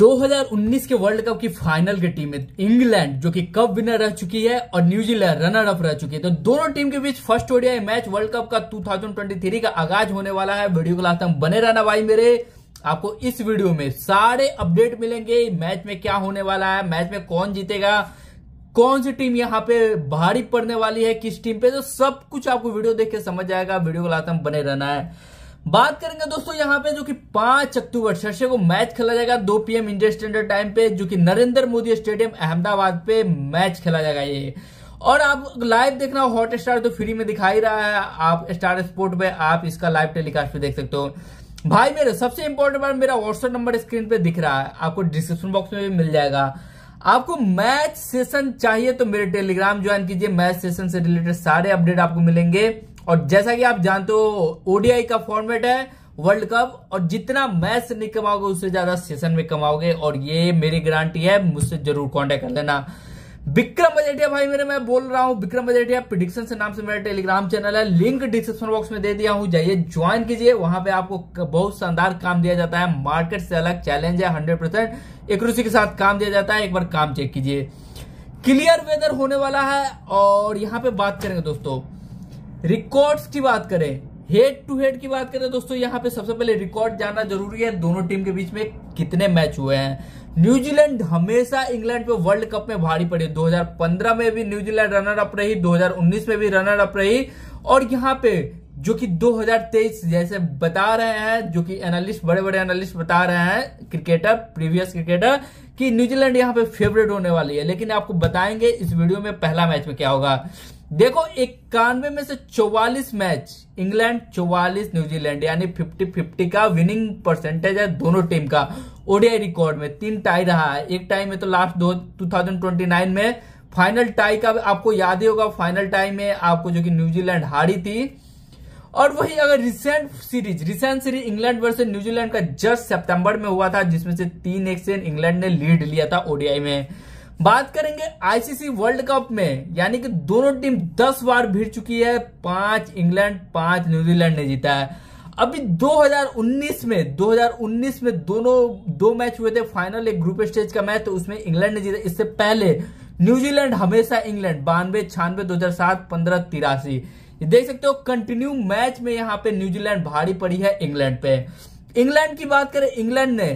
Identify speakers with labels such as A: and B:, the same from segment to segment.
A: 2019 के world cup की final की टीम है इंग्लैंड जो कि कप विनर रह चुकी है और न्यूजीलैंड रनर अप रह चुकी है तो दोनों टीम के बीच first ODI match world cup का 2023 का आगाज होने वाला है वीडियो को लास्ट हम बने रहना भाई मेरे आपको इस वीडियो में सारे अपडेट मिलेंगे मैच में क्या होने वाला है मैच में कौन जीतेगा कौन सी टीम यहाँ पे भारी पड़ने वाली है किस टीम पे तो सब कुछ आपको वीडियो देख के समझ आएगा वीडियो को लास्ट हम बने रहना है बात करेंगे दोस्तों यहाँ पे जो कि 5 अक्टूबर शर्षे को मैच खेला जाएगा 2 पीएम इंडिया स्टैंडर्ड टाइम पे जो कि नरेंद्र मोदी स्टेडियम अहमदाबाद पे मैच खेला जाएगा ये और आप लाइव देखना हॉट स्टार तो फ्री में दिखाई रहा है आप स्टार स्पोर्ट पे आप इसका लाइव टेलीकास्ट भी देख सकते हो भाई मेरे सबसे इंपॉर्टेंट बात मेरा व्हाट्सएप नंबर स्क्रीन पे दिख रहा है आपको डिस्क्रिप्शन बॉक्स में भी मिल जाएगा आपको मैच सेशन चाहिए तो मेरे टेलीग्राम ज्वाइन कीजिए मैच सेशन से रिलेटेड सारे अपडेट आपको मिलेंगे और जैसा कि आप जानते हो ओडीआई का फॉर्मेट है वर्ल्ड कप और जितना मैच नहीं कमाओगे उससे ज्यादा सेशन में कमाओगे और ये मेरी गारंटी है मुझसे जरूर कांटेक्ट कर लेना विक्रम बजेटिया भाई मेरे मैं बोल रहा हूँ विक्रम बजेटिया प्रिडिक्शन से नाम से मेरा टेलीग्राम चैनल है लिंक डिस्क्रिप्शन बॉक्स में दे दिया हूँ जाइए ज्वाइन कीजिए वहां पे आपको बहुत शानदार काम दिया जाता है मार्केट से अलग चैलेंज है हंड्रेड परसेंट एक के साथ काम दिया जाता है एक बार काम चेक कीजिए क्लियर वेदर होने वाला है और यहाँ पे बात करेंगे दोस्तों रिकॉर्ड्स की बात करें हेड टू हेड की बात करें दोस्तों यहाँ पे सबसे पहले रिकॉर्ड जानना जरूरी है दोनों टीम के बीच में कितने मैच हुए हैं न्यूजीलैंड हमेशा इंग्लैंड पे वर्ल्ड कप में भारी पड़ी 2015 में भी न्यूजीलैंड रनर अप रही 2019 में भी रनर अप रही और यहाँ पे जो कि 2023 जैसे बता रहे हैं जो कि एनालिस्ट बड़े बड़े एनालिस्ट बता रहे हैं क्रिकेटर प्रीवियस क्रिकेटर कि न्यूजीलैंड यहाँ पे फेवरेट होने वाली है लेकिन आपको बताएंगे इस वीडियो में पहला मैच में क्या होगा देखो इक्यानवे में से 44 मैच इंग्लैंड 44 न्यूजीलैंड यानी 50 50 का विनिंग परसेंटेज है दोनों टीम का ओडीआई रिकॉर्ड में तीन टाई रहा है एक टाई में तो लास्ट दो टू में फाइनल टाई का आपको याद ही होगा फाइनल टाई में आपको जो कि न्यूजीलैंड हारी थी और वही अगर recent series recent series England versus New Zealand का जस्ट सितंबर में हुआ था जिसमें से तीन एक से इंग्लैंड ने लीड लिया था ओडीआई में बात करेंगे आईसीसी वर्ल्ड कप में यानी कि दोनों टीम दस बार भिड़ चुकी है पांच इंग्लैंड पांच न्यूजीलैंड ने जीता है अभी 2019 में 2019 में दोनों दो मैच हुए थे फाइनल एक ग्रुप स्टेज का मैच तो उसमें इंग्लैंड ने जीता इससे पहले न्यूजीलैंड हमेशा इंग्लैंड बानवे छियानवे दो हजार सात पंद्रह तिरासी ये देख सकते हो कंटिन्यू मैच में यहाँ पे न्यूजीलैंड भारी पड़ी है इंग्लैंड पे इंग्लैंड की बात करें इंग्लैंड ने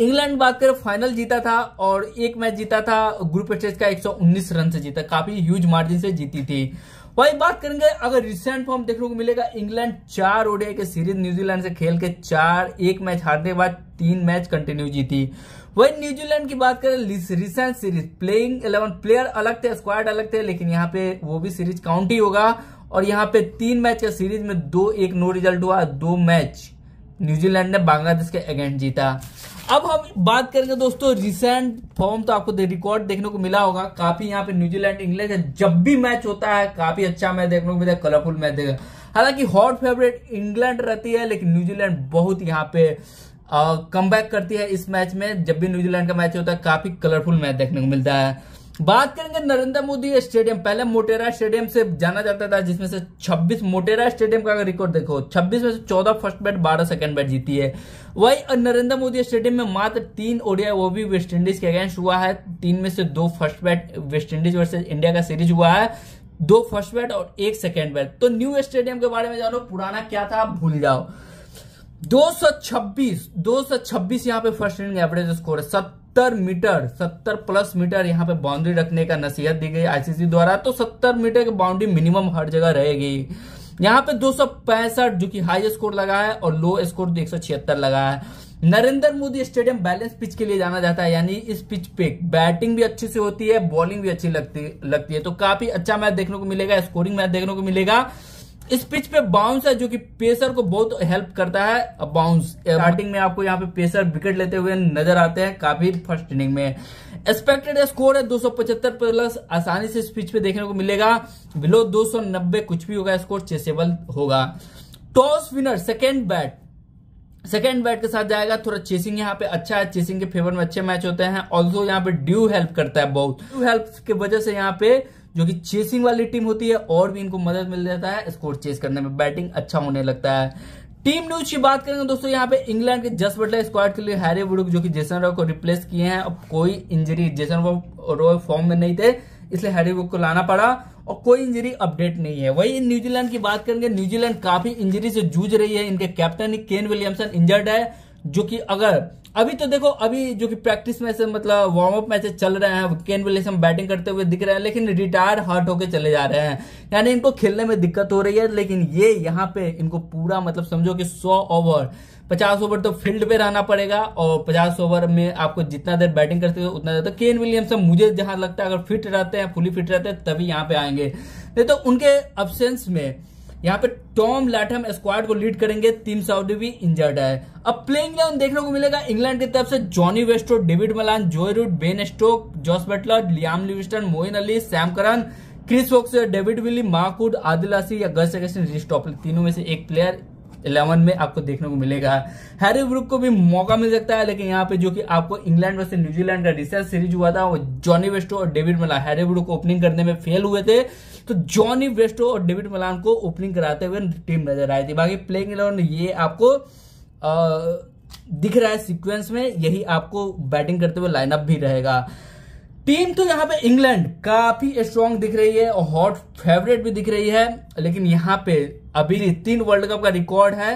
A: इंग्लैंड बात करें फाइनल जीता था और एक मैच जीता था ग्रुप स्टेज का 119 रन से जीता काफी ह्यूज मार्जिन से जीती थी वही बात करेंगे अगर रिसेंट फॉर्म देखने को मिलेगा इंग्लैंड चार ओडिया के सीरीज न्यूजीलैंड से खेल के चार एक मैच हारने के बाद तीन मैच कंटिन्यू जीती वही न्यूजीलैंड की बात करें recent series playing eleven player अलग थे स्क्वाड अलग थे लेकिन यहाँ पे वो भी सीरीज काउंट ही होगा और यहाँ पे तीन मैच के सीरीज में दो एक नो रिजल्ट हुआ दो मैच न्यूजीलैंड ने बांग्लादेश के अगेंस्ट जीता अब हम बात करेंगे दोस्तों रिसेंट फॉर्म तो आपको रिकॉर्ड देखने को मिला होगा काफी यहाँ पे न्यूजीलैंड इंग्लैंड का जब भी मैच होता है काफी अच्छा मैच देखने को मिलता है कलरफुल मैच देखा हालांकि हॉट फेवरेट इंग्लैंड रहती है लेकिन न्यूजीलैंड बहुत यहाँ पे कम बैक करती है इस मैच में जब भी न्यूजीलैंड का मैच होता है काफी कलरफुल मैच देखने को मिलता है बात करेंगे नरेंद्र मोदी स्टेडियम पहले मोटेरा स्टेडियम से जाना जाता था जिसमें से 26 मोटेरा स्टेडियम का अगर रिकॉर्ड देखो 26 में से 14 फर्स्ट बैट 12 सेकंड बैट जीती है वही नरेंद्र मोदी स्टेडियम में मात्र तीन ओडिया वो भी वेस्टइंडीज के अगेंस्ट हुआ है तीन में से दो first bat West Indies versus India का सीरीज हुआ है दो फर्स्ट बैट और एक सेकेंड बैट तो न्यू स्टेडियम के बारे में जानो पुराना क्या था भूल जाओ 226 226 यहां पे फर्स्ट इनिंग एवरेज स्कोर है सत्तर मीटर सत्तर प्लस मीटर यहाँ पे बाउंड्री रखने का नसीहत दी गई आईसीसी द्वारा तो सत्तर मीटर की बाउंड्री मिनिमम हर जगह रहेगी यहाँ पे दो जो कि हाई स्कोर लगा है और लो तो स्कोर एक लगा है Narendra Modi stadium balance pitch के लिए जाना जाता है यानी इस पिच पे बैटिंग भी अच्छी से होती है बॉलिंग भी अच्छी लगती लगती है तो काफी अच्छा मैच देखने को मिलेगा स्कोरिंग मैच देखने को मिलेगा इस पिच पे बाउंस है जो कि पेसर को बहुत हेल्प करता है बाउंस स्टार्टिंग में आपको यहाँ पे पेसर विकेट लेते हुए नजर आते हैं काफी फर्स्ट इनिंग में एक्सपेक्टेड स्कोर है 275 प्लस आसानी से इस पिच पे देखने को मिलेगा बिलो 290 कुछ भी होगा स्कोर चेसेबल होगा toss winner second bat second bat के साथ जाएगा थोड़ा चेसिंग यहाँ पे अच्छा है चेसिंग के फेवर में अच्छे मैच होते हैं ऑल्सो यहाँ पे ड्यू हेल्प करता है बहुत ड्यू हेल्प की वजह से यहाँ पे जो कि चेसिंग वाली टीम होती है और भी इनको मदद मिल जाता है स्कोर चेस करने में बैटिंग अच्छा होने लगता है टीम न्यूज की बात करेंगे तो दोस्तों यहाँ पे इंग्लैंड के जस बटलर स्क्वाड के लिए हैरी वुडुक जो कि जेसन रॉय को रिप्लेस किए हैं अब कोई इंजरी जेसन रॉय फॉर्म में नहीं थे इसलिए हैरी वुक को लाना पड़ा और कोई इंजरी अपडेट नहीं है वही न्यूजीलैंड की बात करेंगे न्यूजीलैंड काफी इंजरी से जूझ रही है इनके कैप्टन केन विलियमसन इंजर्ड है जो कि अगर अभी तो देखो अभी जो कि प्रैक्टिस में से मतलब वार्म अप मैच चल रहे हैं केन विलियम बैटिंग करते हुए दिख रहे हैं लेकिन रिटायर हर्ट होके चले जा रहे हैं यानी इनको खेलने में दिक्कत हो रही है लेकिन ये यहाँ पे इनको पूरा मतलब समझो कि सौ ओवर पचास ओवर तो फील्ड पे रहना पड़ेगा और पचास ओवर में आपको जितना देर बैटिंग करते हो उतना देर तो केन विलियमसन मुझे जहां लगता है अगर फिट रहते हैं फुली फिट रहते हैं तभी यहाँ पे आएंगे नहीं तो उनके अब्सेंस में यहाँ पे टॉम लैटम स्क्वाड को लीड करेंगे तीन सौ भी इंजर्ड है अब प्लेइंग इलेवन देखने को मिलेगा इंग्लैंड की तरफ से Jonny Bairstow David Malan Joe Root Ben Stokes Jos Buttler Liam Livingstone Moeen Ali Sam Curran Chris Woakes David Willey Mark Wood आदिलासी या गर्स तीनों में से एक प्लेयर इलेवन में आपको देखने को मिलेगा हैरी ब्रुक को भी मौका मिल सकता है लेकिन यहाँ पे जो कि आपको इंग्लैंड वर्सेस न्यूजीलैंड का रिसर्च सीरीज हुआ था वो जॉनी वेस्टो और David Malan Harry Brook opening करने में फेल हुए थे तो जॉनी वेस्टो और डेविड मलान को ओपनिंग कराते हुए टीम नजर आई थी बाकी प्लेइंग इलेवन ये आपको आ, दिख रहा है सिक्वेंस में यही आपको बैटिंग करते हुए लाइनअप भी रहेगा टीम तो यहाँ पे इंग्लैंड काफी स्ट्रांग दिख रही है और हॉट फेवरेट भी दिख रही है लेकिन यहाँ पे अभी तीन वर्ल्ड कप का रिकॉर्ड है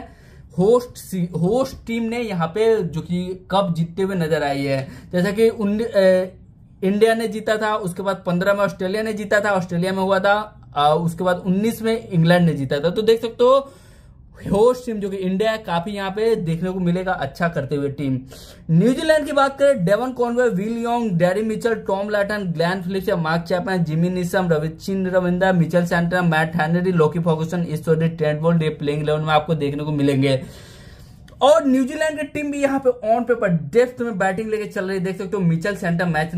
A: होस्ट होस्ट टीम ने यहाँ पे जो कि कप जीतते हुए नजर आई है जैसा कि उन, ए, इंडिया ने जीता था उसके बाद पंद्रह में ऑस्ट्रेलिया ने जीता था ऑस्ट्रेलिया में हुआ था आ, उसके बाद उन्नीस में इंग्लैंड ने जीता था तो देख सकते हो होस्ट टीम जो कि इंडिया है काफी यहाँ पे देखने को मिलेगा अच्छा करते हुए टीम न्यूजीलैंड की बात करें Devon Conway Will Young Daryl Mitchell Tom Latham Glenn Phillips Mark Chapman Jimmy Neesham Rachin Ravindra Mitchell Santner Matt Henry Lockie Ferguson इस ट्रेंड बोल्ड ये प्लेइंग इलेवन में आपको देखने को मिलेंगे और न्यूजीलैंड की टीम भी यहाँ पे ऑन पेपर डेफ्थ में बैटिंग लेके चल रही है देख सकते हो Mitchell Santner match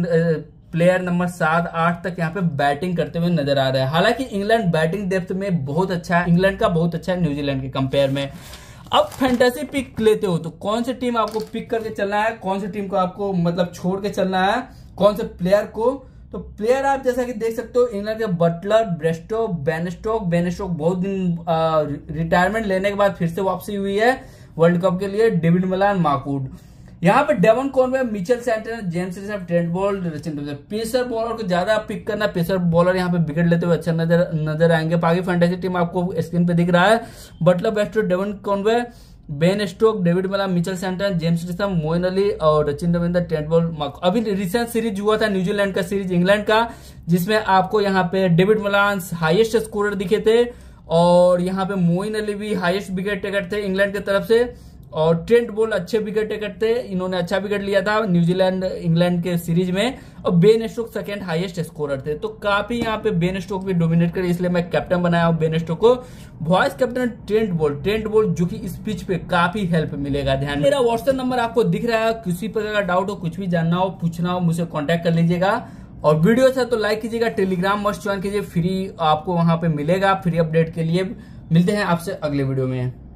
A: player number सात आठ तक यहाँ पे बैटिंग करते हुए नजर आ रहा है हालांकि इंग्लैंड बैटिंग डेप्थ में बहुत अच्छा है इंग्लैंड का बहुत अच्छा है न्यूजीलैंड के कंपेयर में अब फैंटेसी पिक लेते हो तो कौन सी टीम आपको पिक करके चलना है कौन सी टीम को आपको मतलब छोड़ के चलना है कौन से प्लेयर को तो प्लेयर आप जैसा कि देख सकते हो इंग्लैंड के बटलर ब्रेस्टो बेनस्टोक बेनस्टोक बहुत दिन रिटायरमेंट लेने के बाद फिर से वापसी हुई है वर्ल्ड कप के लिए डेविड मलान माकूड यहाँ पे Devon Conway Mitchell Santner James रिसर्फ ट्रेंट बॉल पेसर बॉलर को ज्यादा पिक करना पेसर बॉलर यहाँ पे विकेट लेते हुए अच्छा नजर नजर आएंगे बाकी फैंटेसी टीम आपको स्क्रीन पे दिख रहा है बटलर बेस्ट Devon Conway Ben Stokes David Malan Mitchell Santner James रिसम मोइन अली और रचिन रविंदर टेंट बॉल अभी रिसेंट सीरीज हुआ था न्यूजीलैंड का सीरीज इंग्लैंड का जिसमें आपको यहाँ पे डेविड मिलान हाईएस्ट स्कोरर दिखे थे और यहाँ पे मोइन अली भी हाईएस्ट विकेट टेकर थे इंग्लैंड की तरफ से और ट्रेंट बोल अच्छे विकेट टेकर थे इन्होंने अच्छा विकेट लिया था न्यूजीलैंड इंग्लैंड के सीरीज में और Ben Stokes second highest scorer थे तो काफी यहाँ पे बेन स्टोक भी डोमिनेट करे इसलिए मैं कैप्टन बनाया हूँ बेन स्टोक को vice captain Trent Boult Trent Boult जो कि स्पीच पे काफी हेल्प मिलेगा ध्यान मेरा व्हाट्सएप नंबर आपको दिख रहा है किसी प्रकार का डाउट हो कुछ भी जानना हो पूछना हो मुझे कॉन्टेक्ट कर लीजिएगा और वीडियो अच्छा तो लाइक कीजिएगा टेलीग्राम मस्ट ज्वाइन कीजिए फ्री आपको वहां पे मिलेगा फ्री अपडेट के लिए मिलते हैं आपसे अगले वीडियो में